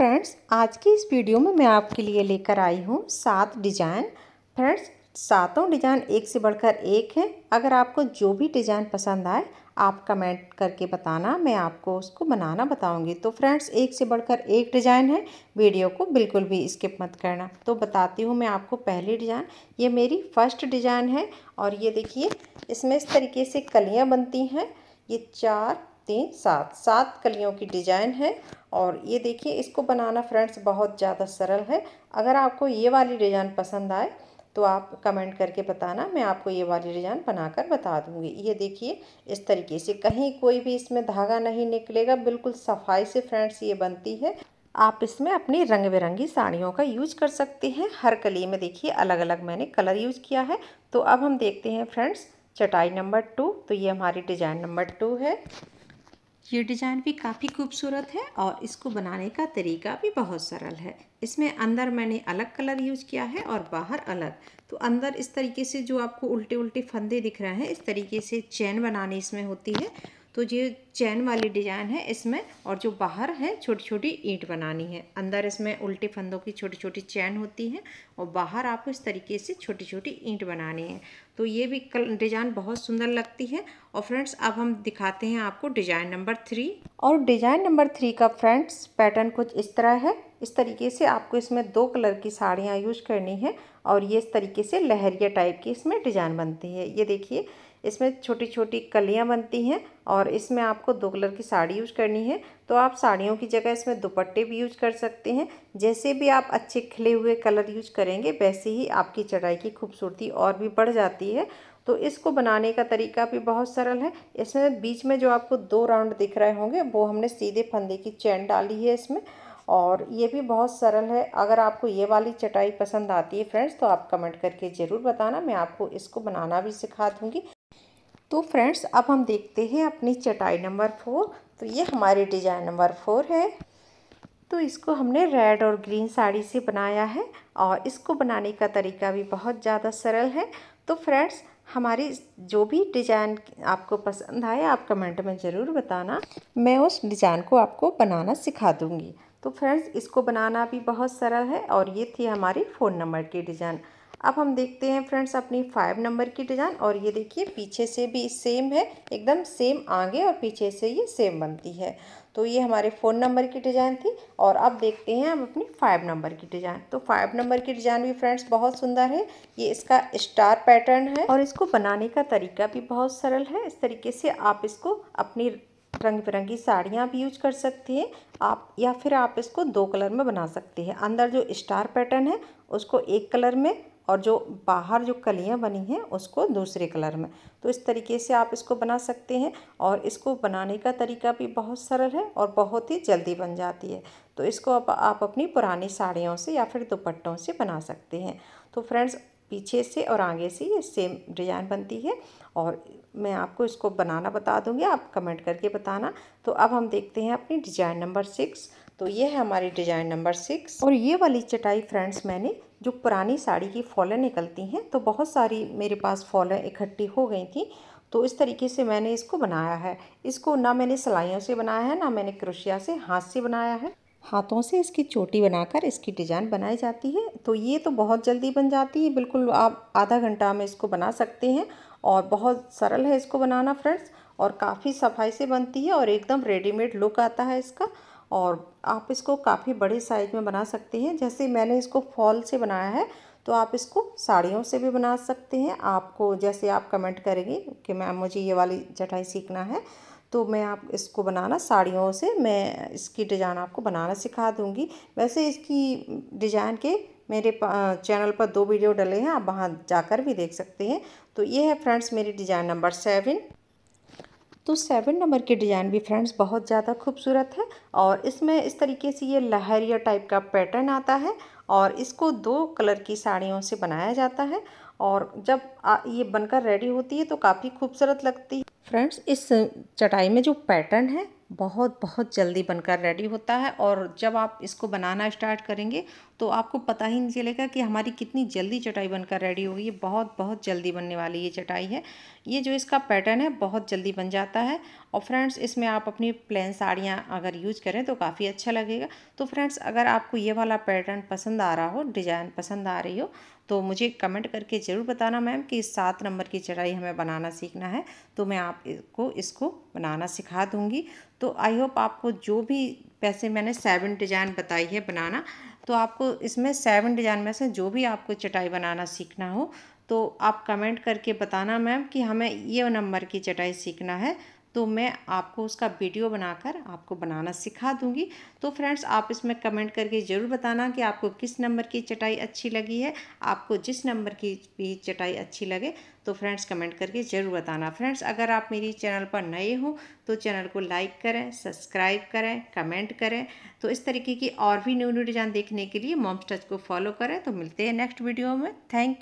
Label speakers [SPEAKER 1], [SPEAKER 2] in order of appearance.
[SPEAKER 1] friends आज की इस वीडियो में मैं आपके लिए लेकर आई हूँ सात डिज़ाइन फ्रेंड्स सातों डिज़ाइन एक से बढ़कर एक हैं अगर आपको जो भी डिज़ाइन पसंद आए आप कमेंट करके बताना मैं आपको उसको बनाना बताऊंगी तो फ्रेंड्स एक से बढ़कर एक डिज़ाइन है वीडियो को बिल्कुल भी स्किप मत करना तो बताती हूँ मैं आपको पहली डिज़ाइन ये मेरी फर्स्ट डिज़ाइन है और ये देखिए इसमें इस तरीके से कलियाँ बनती हैं ये चार तीन सात सात कलियों की डिजाइन है और ये देखिए इसको बनाना फ्रेंड्स बहुत ज़्यादा सरल है अगर आपको ये वाली डिजाइन पसंद आए तो आप कमेंट करके बताना मैं आपको ये वाली डिजाइन बनाकर बता दूंगी ये देखिए इस तरीके से कहीं कोई भी इसमें धागा नहीं निकलेगा बिल्कुल सफाई से फ्रेंड्स ये बनती है आप इसमें अपनी रंग बिरंगी साड़ियों का यूज कर सकते हैं हर कली में देखिए अलग अलग मैंने कलर यूज किया है तो अब हम देखते हैं फ्रेंड्स चटाई नंबर टू तो ये हमारी डिजाइन नंबर टू है ये डिज़ाइन भी काफ़ी खूबसूरत है और इसको बनाने का तरीका भी बहुत सरल है इसमें अंदर मैंने अलग कलर यूज किया है और बाहर अलग तो अंदर इस तरीके से जो आपको उल्टे उल्टे फंदे दिख रहे हैं इस तरीके से चैन बनाने इसमें होती है तो ये चैन वाली डिजाइन है इसमें और जो बाहर है छोटी छोटी ईंट बनानी है अंदर इसमें उल्टे फंदों की छोटी छोटी चैन होती है और बाहर आपको इस तरीके से छोटी छोटी ईंट बनानी है तो ये भी कल डिजाइन बहुत सुंदर लगती है और फ्रेंड्स अब हम दिखाते हैं आपको डिजाइन नंबर थ्री और डिजाइन नंबर थ्री का फ्रेंड्स पैटर्न कुछ इस तरह है इस तरीके से आपको इसमें दो कलर की साड़ियाँ यूज करनी है और ये इस तरीके से लहरिया टाइप की इसमें डिजाइन बनती है ये देखिए इसमें छोटी छोटी कलियाँ बनती हैं और इसमें आपको दो कलर की साड़ी यूज करनी है तो आप साड़ियों की जगह इसमें दुपट्टे भी यूज कर सकते हैं जैसे भी आप अच्छे खिले हुए कलर यूज करेंगे वैसे ही आपकी चढ़ाई की खूबसूरती और भी बढ़ जाती है तो इसको बनाने का तरीका भी बहुत सरल है इसमें बीच में जो आपको दो राउंड दिख रहे होंगे वो हमने सीधे फंदे की चैन डाली है इसमें और ये भी बहुत सरल है अगर आपको ये वाली चटाई पसंद आती है फ्रेंड्स तो आप कमेंट करके ज़रूर बताना मैं आपको इसको बनाना भी सिखा दूँगी तो फ्रेंड्स अब हम देखते हैं अपनी चटाई नंबर फोर तो ये हमारी डिजाइन नंबर फोर है तो इसको हमने रेड और ग्रीन साड़ी से बनाया है और इसको बनाने का तरीका भी बहुत ज़्यादा सरल है तो फ्रेंड्स हमारी जो भी डिज़ाइन आपको पसंद आए आप कमेंट में ज़रूर बताना मैं उस डिज़ाइन को आपको बनाना सिखा दूँगी तो फ्रेंड्स इसको बनाना भी बहुत सरल है और ये थी हमारी फोर नंबर की डिज़ाइन अब हम देखते हैं फ्रेंड्स अपनी फाइव नंबर की डिज़ाइन और ये देखिए पीछे से भी सेम है एकदम सेम आगे और पीछे से ये सेम बनती है तो ये हमारे फोर नंबर की डिज़ाइन थी और अब देखते हैं हम अपनी फाइव नंबर की डिज़ाइन तो फाइव नंबर की डिज़ाइन भी फ्रेंड्स बहुत सुंदर है ये इसका स्टार पैटर्न है और इसको बनाने का तरीका भी बहुत सरल है इस तरीके से आप इसको अपनी रंग बिरंगी साड़ियाँ भी यूज कर सकते हैं आप या फिर आप इसको दो कलर में बना सकते हैं अंदर जो स्टार पैटर्न है उसको एक कलर में और जो बाहर जो कलियाँ बनी हैं उसको दूसरे कलर में तो इस तरीके से आप इसको बना सकते हैं और इसको बनाने का तरीका भी बहुत सरल है और बहुत ही जल्दी बन जाती है तो इसको आप, आप अपनी पुरानी साड़ियों से या फिर दुपट्टों से बना सकते हैं तो फ्रेंड्स पीछे से और आगे से ये सेम डिजाइन बनती है और मैं आपको इसको बनाना बता दूंगी आप कमेंट करके बताना तो अब हम देखते हैं अपनी डिजाइन नंबर सिक्स तो ये है हमारी डिजाइन नंबर सिक्स और ये वाली चटाई फ्रेंड्स मैंने जो पुरानी साड़ी की फॉलें निकलती हैं तो बहुत सारी मेरे पास फॉलें इकट्ठी हो गई थी तो इस तरीके से मैंने इसको बनाया है इसको ना मैंने सिलाइयों से बनाया है ना मैंने क्रोशिया से हाथ से बनाया है हाथों से इसकी चोटी बनाकर इसकी डिजाइन बनाई जाती है तो ये तो बहुत जल्दी बन जाती है बिल्कुल आप आधा घंटा में इसको बना सकते हैं और बहुत सरल है इसको बनाना फ्रेंड्स और काफ़ी सफाई से बनती है और एकदम रेडीमेड लुक आता है इसका और आप इसको काफ़ी बड़े साइज में बना सकते हैं जैसे मैंने इसको फॉल से बनाया है तो आप इसको साड़ियों से भी बना सकते हैं आपको जैसे आप कमेंट करेंगे कि मैम मुझे ये वाली जटाई सीखना है तो मैं आप इसको बनाना साड़ियों से मैं इसकी डिज़ाइन आपको बनाना सिखा दूँगी वैसे इसकी डिज़ाइन के मेरे चैनल पर दो वीडियो डले हैं आप वहाँ जाकर भी देख सकते हैं तो ये है फ्रेंड्स मेरी डिज़ाइन नंबर सेवन तो सेवन नंबर की डिज़ाइन भी फ्रेंड्स बहुत ज़्यादा खूबसूरत है और इसमें इस तरीके से ये लहरिया टाइप का पैटर्न आता है और इसको दो कलर की साड़ियों से बनाया जाता है और जब ये बनकर रेडी होती है तो काफ़ी खूबसूरत लगती है फ्रेंड्स इस चटाई में जो पैटर्न है बहुत बहुत जल्दी बनकर रेडी होता है और जब आप इसको बनाना स्टार्ट करेंगे तो आपको पता ही नहीं चलेगा कि हमारी कितनी जल्दी चटाई बनकर रेडी होगी ये बहुत बहुत जल्दी बनने वाली ये चटाई है ये जो इसका पैटर्न है बहुत जल्दी बन जाता है और फ्रेंड्स इसमें आप अपनी प्लेन साड़ियाँ अगर यूज करें तो काफ़ी अच्छा लगेगा तो फ्रेंड्स अगर आपको ये वाला पैटर्न पसंद आ रहा हो डिज़ाइन पसंद आ रही हो तो मुझे कमेंट करके ज़रूर बताना मैम कि सात नंबर की चटाई हमें बनाना सीखना है तो मैं आपको इसको बनाना सिखा दूँगी तो आई होप आपको जो भी पैसे मैंने सेवन डिजाइन बताई है बनाना तो आपको इसमें सेवन डिजाइन में से जो भी आपको चटाई बनाना सीखना हो तो आप कमेंट करके बताना मैम कि हमें ये नंबर की चटाई सीखना है तो मैं आपको उसका वीडियो बनाकर आपको बनाना सिखा दूंगी तो फ्रेंड्स आप इसमें कमेंट करके ज़रूर बताना कि आपको किस नंबर की चटाई अच्छी लगी है आपको जिस नंबर की भी चटाई अच्छी लगे तो फ्रेंड्स कमेंट करके ज़रूर बताना फ्रेंड्स अगर आप मेरी चैनल पर नए हो तो चैनल को लाइक करें सब्सक्राइब करें कमेंट करें तो इस तरीके की और भी न्यू न्यू डिज़ाइन देखने के लिए मॉम्स टच को फॉलो करें तो मिलते हैं नेक्स्ट वीडियो में थैंक